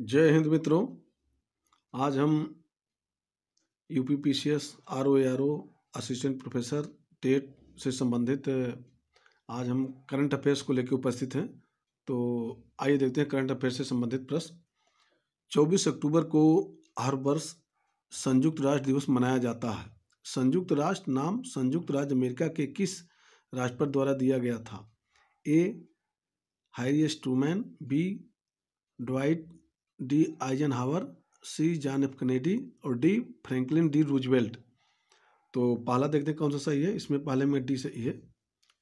जय हिंद मित्रों आज हम U P P C S R O R O assistant professor TET से संबंधित आज हम करंट अफेयर्स को लेकर उपस्थित हैं तो आइए देखते हैं करंट अफेयर्स से संबंधित प्रश्न चौबीस अक्टूबर को हर वर्ष संयुक्त राष्ट्र दिवस मनाया जाता है संयुक्त राष्ट्र नाम संयुक्त राज्य अमेरिका के किस राष्ट्रपति द्वारा दिया गया था ए हायरियस वूमैन बी ड्वाइट डी हावर सी जॉन एफ कनेडी और डी फ्रैंकलिन डी रूजवेल्ट तो पहला देखते हैं कौन सा सही है इसमें पहले में डी सही है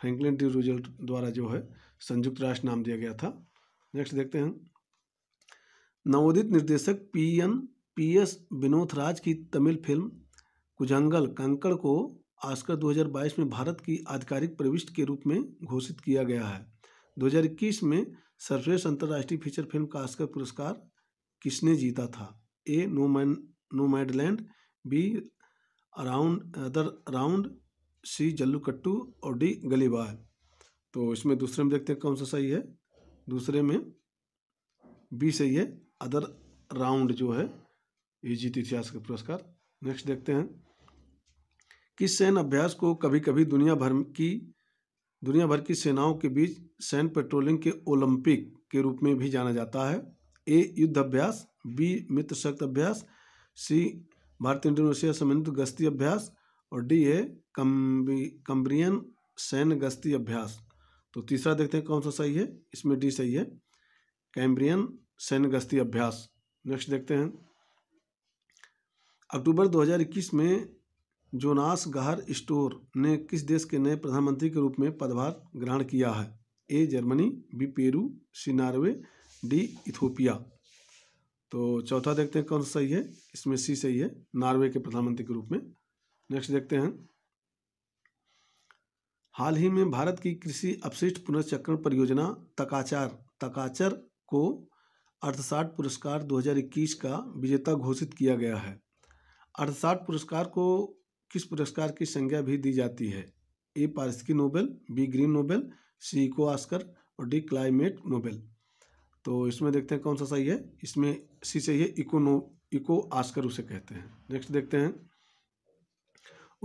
फ्रैंकलिन डी रूजवेल्ट द्वारा जो है संयुक्त राष्ट्र नाम दिया गया था नेक्स्ट देखते हैं नवोदित निर्देशक P N P S Vinod Raj की तमिल फिल्म कुजंगल कंकड़ को आस्कर 2022 में भारत की आधिकारिक प्रविष्ट के रूप में घोषित किया गया है 2021 में सर्वश्रेष्ठ अंतर्राष्ट्रीय फीचर फिल्म का आस्कर पुरस्कार किसने जीता था A no man no Nomadland B around other round C Jallikattu और डी गलीबार तो इसमें दूसरे में देखते हैं कौन सा सही है दूसरे में बी सही है अदर राउंड जो है ये जीत इतिहास का पुरस्कार नेक्स्ट देखते हैं किस सैन्य अभ्यास को कभी कभी दुनिया भर की दुनिया भर की सेनाओं के बीच सैन्य पेट्रोलिंग के ओलंपिक के रूप में भी जाना जाता है ए युद्ध अभ्यास बी मित्र शक्त अभ्यास सी भारतीय इंडोनेशिया संबंधित गश्ती अभ्यास और डी है कम्बी कम्ब्रियन सैन्य गश्ती अभ्यास तो तीसरा देखते हैं कौन सा सही है इसमें डी सही है कैम्ब्रियन सैन्य गश्ती अभ्यास नेक्स्ट देखते हैं अक्टूबर 2021 में जोनास गहर स्टोर ने किस देश के नए प्रधानमंत्री के रूप में पदभार ग्रहण किया है A Germany B Peru C Norway D Ethiopia तो चौथा देखते हैं कौन सही है इसमें सी सही है नॉर्वे के प्रधानमंत्री के रूप में नेक्स्ट देखते हैं हाल ही में भारत की कृषि अपशिष्ट पुनर्चक्रण परियोजना तकाचार तकाचर को अर्थसाठ पुरस्कार 2021 का विजेता घोषित किया गया है अर्थसाट पुरस्कार को किस पुरस्कार की संज्ञा भी दी जाती है ए पारिस्थितिकी Nobel B green Nobel C eco Oscar और डी क्लाइमेट नोबेल तो इसमें देखते हैं कौन सा सही है इसमें सी सही है इकोनो इको आस्कर उसे कहते हैं नेक्स्ट देखते हैं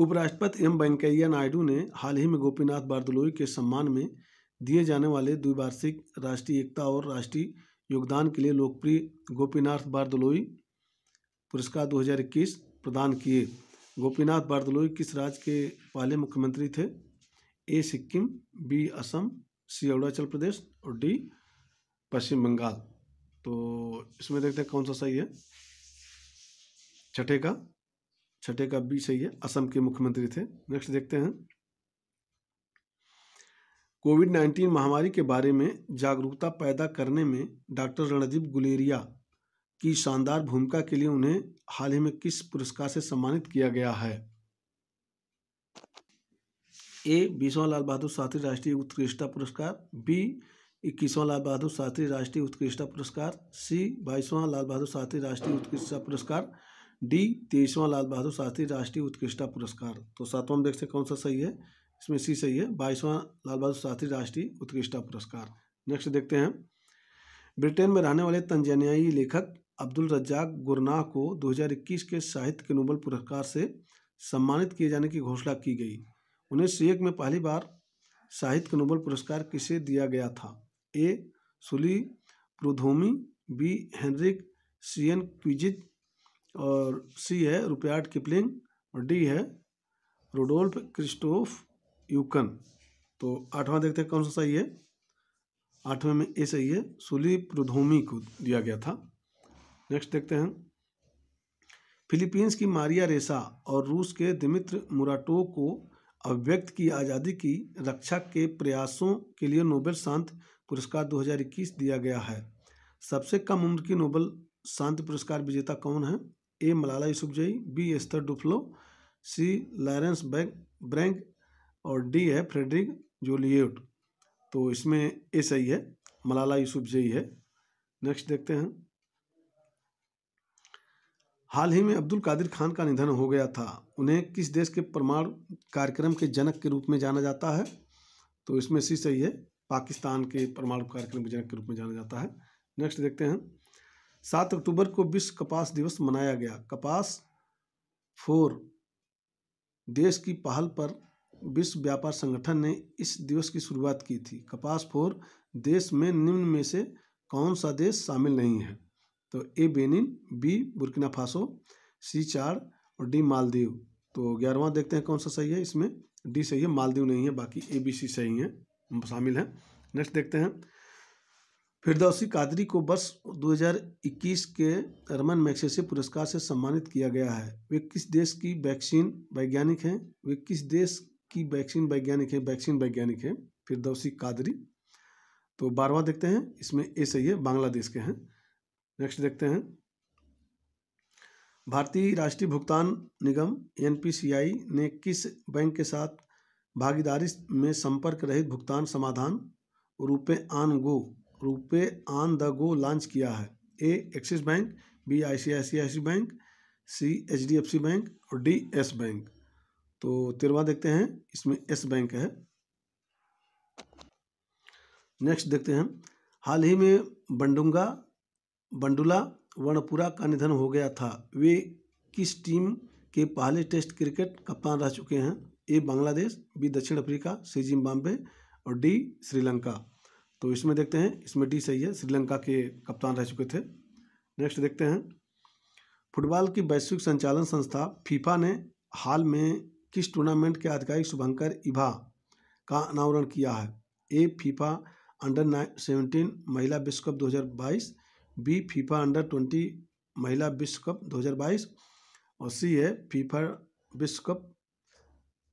उपराष्ट्रपति एम वेंकैया नायडू ने हाल ही में गोपीनाथ बारदलोई के सम्मान में दिए जाने वाले द्विवार्षिक राष्ट्रीय एकता और राष्ट्रीय योगदान के लिए लोकप्रिय गोपीनाथ बारदलोई पुरस्कार 2021 प्रदान किए गोपीनाथ बारदलोई किस राज्य के पहले मुख्यमंत्री थे A Sikkim B Assam C Arunachal Pradesh और डी पश्चिम बंगाल तो इसमें देखते हैं कौन सा सही है छठे का छठे का बी सही है असम के मुख्यमंत्री थे नेक्स्ट देखते हैं कोविड नाइन्टीन महामारी के बारे में जागरूकता पैदा करने में डॉक्टर रणदीप गुलेरिया की शानदार भूमिका के लिए उन्हें हाल ही में किस पुरस्कार से सम्मानित किया गया है ए बीसवा लाल बहादुर शास्त्री राष्ट्रीय उत्कृष्टता पुरस्कार बी इक्कीसवां लाल बहादुर शास्त्री राष्ट्रीय उत्कृष्टता पुरस्कार सी बाईसवां लाल बहादुर शास्त्री राष्ट्रीय उत्कृष्टता पुरस्कार डी तेईसवां लाल बहादुर शास्त्री राष्ट्रीय उत्कृष्टता पुरस्कार तो सातवां देख से कौन सा सही है इसमें सी सही है बाईसवां लाल बहादुर शास्त्री राष्ट्रीय उत्कृष्टता पुरस्कार नेक्स्ट देखते हैं ब्रिटेन में रहने वाले तंजानियाई लेखक अब्दुल रज्जाक गुरनाह को 2021 के साहित्य के नोबल पुरस्कार से सम्मानित किए जाने की घोषणा की गई उन्हें एक में पहली बार साहित्य के नोबल पुरस्कार किसे दिया गया था A Sully Prudhomme B Henrik C N क्विजित और सी है रुपयाट किपलिंग और डी है रोडोल्फ क्रिस्टोफ यूकन तो आठवां देखते हैं कौन सा सही है आठवें में ए सही है सुली प्रोधोमी को दिया गया था नेक्स्ट देखते हैं फिलीपींस की मारिया रेसा और रूस के दिमित्र मुराटो को अभिव्यक्त की आज़ादी की रक्षा के प्रयासों के लिए नोबेल शांत पुरस्कार 2021 दिया गया है सबसे कम उम्र की नोबल शांति पुरस्कार विजेता कौन है A Malala Yousafzai B Esther Duflo C Lawrence बैंक ब्रैंक और डी है फ्रेडरिक जोलियट तो इसमें ए सही है मलाला यूसुफजई है नेक्स्ट देखते हैं हाल ही में अब्दुल कादिर खान का निधन हो गया था उन्हें किस देश के प्रमाण कार्यक्रम के जनक के रूप में जाना जाता है तो इसमें सी सही है पाकिस्तान के परमाणु कार्यक्रम जनक के रूप में जाना जाता है नेक्स्ट देखते हैं सात अक्टूबर को विश्व कपास दिवस मनाया गया कपास फोर देश की पहल पर विश्व व्यापार संगठन ने इस दिवस की शुरुआत की थी कपास फोर देश में निम्न में से कौन सा देश शामिल नहीं है तो A Benin B Burkina Faso C चार और डी मालदीव तो ग्यारहवा देखते हैं कौन सा सही है इसमें डी सही है मालदीव नहीं है बाकी ए बी सी सही है शामिल हैं नेक्स्ट देखते हैं फिरदौसी कादरी को वर्ष 2021 के रमन मैक्सेसे पुरस्कार से सम्मानित किया गया है वे किस देश की वैक्सीन वैज्ञानिक हैं वे किस देश की वैक्सीन वैज्ञानिक है वैक्सीन वैज्ञानिक है फिरदौसी कादरी तो बारवा देखते हैं इसमें ए सही है बांग्लादेश के हैं नेक्स्ट देखते हैं भारतीय राष्ट्रीय भुगतान निगम एन ने किस बैंक के साथ भागीदारी में संपर्क रहित भुगतान समाधान RuPay on go RuPay on the go launch किया है A Axis bank B I C I C I C bank C H D F C bank और डी एस बैंक तो तिरवा देखते हैं इसमें एस बैंक है नेक्स्ट देखते हैं हाल ही में बंडुंगा बंडुला वर्णपुरा का निधन हो गया था वे किस टीम के पहले टेस्ट क्रिकेट कप्तान रह चुके हैं ए बांग्लादेश बी दक्षिण अफ्रीका सी जिम्बाबे और डी श्रीलंका तो इसमें देखते हैं इसमें डी सही है श्रीलंका के कप्तान रह चुके थे नेक्स्ट देखते हैं फुटबॉल की वैश्विक संचालन संस्था फीफा ने हाल में किस टूर्नामेंट के आधिकारिक शुभंकर इभा का अनावरण किया है A FIFA under nine seventeen महिला विश्व कप दो बी फीफा अंडर ट्वेंटी महिला विश्व कप दो और सी है फीफा विश्व कप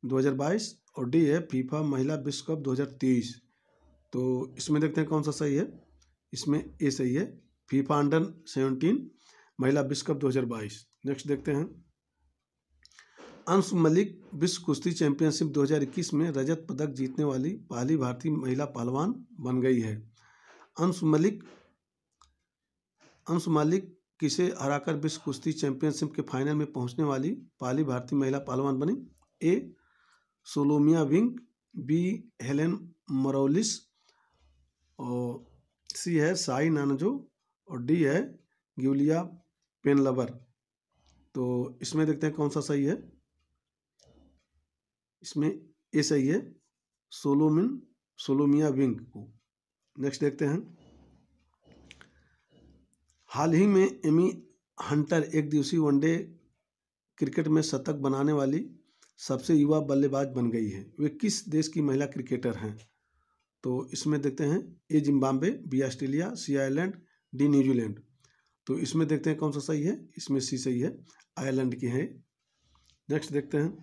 दो हज़ार बाईस और डी है फीफा महिला विश्व कप दो हज़ार तेईस तो इसमें देखते हैं कौन सा सही है इसमें ए सही है फीफा अंडर सेवनटीन महिला विश्व कप दो हज़ार बाईस नेक्स्ट देखते हैं अंश मलिक विश्व कुश्ती चैंपियनशिप 2021 में रजत पदक जीतने वाली पहली भारतीय महिला पहलवान बन गई है अंश मलिक अंश मलिक किसे हराकर विश्व कुश्ती चैंपियनशिप के फाइनल में पहुंचने वाली पहली भारतीय महिला पहलवान बनी ए सोलोमिया विंग बी हेलेन मरोलिस और सी है साई नानजो और डी है ग्यूलिया पेन लवर तो इसमें देखते हैं कौन सा सही है इसमें ए सही है सोलोमिन सोलोमिया विंग को नेक्स्ट देखते हैं हाल ही में एमी हंटर एक दिवसीय वनडे क्रिकेट में शतक बनाने वाली सबसे युवा बल्लेबाज बन गई है वे किस देश की महिला क्रिकेटर हैं तो इसमें देखते हैं A Zimbabwe B Australia C Ireland D New Zealand तो इसमें देखते हैं कौन सा सही है इसमें सी सही है आयरलैंड की है नेक्स्ट देखते हैं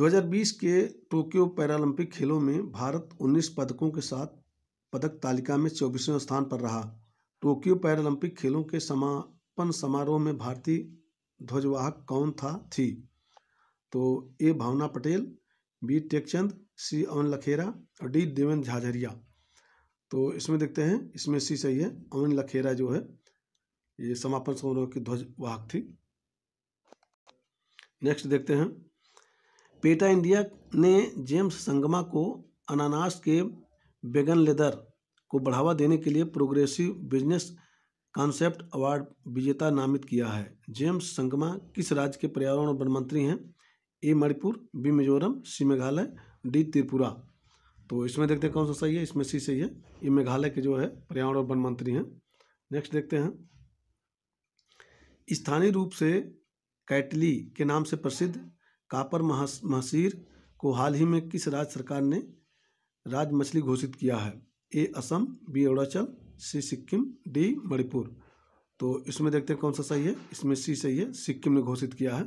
2020 के टोक्यो पैरालंपिक खेलों में भारत 19 पदकों के साथ पदक तालिका में चौबीसवें स्थान पर रहा टोक्यो पैरालंपिक खेलों के समापन समारोह में भारतीय ध्वजवाहक कौन था थी तो A Bhavna Patel B Tekchand C Avani Lekhara और डी देवेंद्र झाझरिया तो इसमें देखते हैं इसमें सी सही है अवन लखेरा जो है ये समापन समारोह की ध्वजवाहक थी नेक्स्ट देखते हैं पेटा इंडिया ने जेम्स संगमा को अनानास के बेगन लेदर को बढ़ावा देने के लिए प्रोग्रेसिव बिजनेस कॉन्सेप्ट अवार्ड विजेता नामित किया है जेम्स संगमा किस राज्य के पर्यावरण और वन मंत्री हैं A Manipur B Mizoram C Meghalaya D Tripura तो इसमें देखते हैं कौन सा सही है इसमें सी सही है ये मेघालय के जो है पर्यावरण और वन मंत्री हैं नेक्स्ट देखते हैं स्थानीय रूप से कैटली के नाम से प्रसिद्ध कापर महस महसीर को हाल ही में किस राज्य सरकार ने राज्य मछली घोषित किया है A Assam B Arunachal C Sikkim D Manipur तो इसमें देखते हैं कौन सा सही है इसमें सी सही है सिक्किम ने घोषित किया है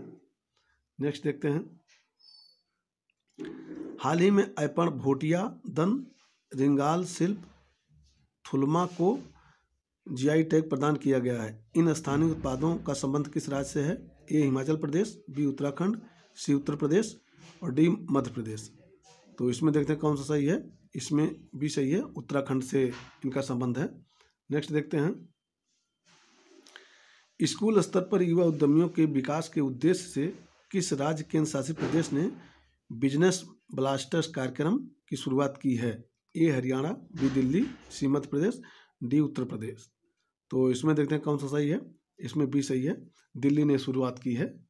नेक्स्ट देखते हैं हाल ही में ऐपण भोटिया दन रिंगाल शिल्प थुलमा को जीआई टैग प्रदान किया गया है इन स्थानीय उत्पादों का संबंध किस राज्य से है A Himachal Pradesh B Uttarakhand C Uttar Pradesh और डी मध्य प्रदेश तो इसमें देखते हैं कौन सा सही है इसमें भी सही है उत्तराखंड से इनका संबंध है नेक्स्ट देखते हैं स्कूल स्तर पर युवा उद्यमियों के विकास के उद्देश्य से किस राज्य केंद्र शासित प्रदेश ने बिजनेस ब्लास्टर्स कार्यक्रम की शुरुआत की है A Haryana B Delhi C Madhya Pradesh D Uttar Pradesh तो इसमें देखते हैं कौन सा सही है इसमें बी सही है दिल्ली ने शुरुआत की है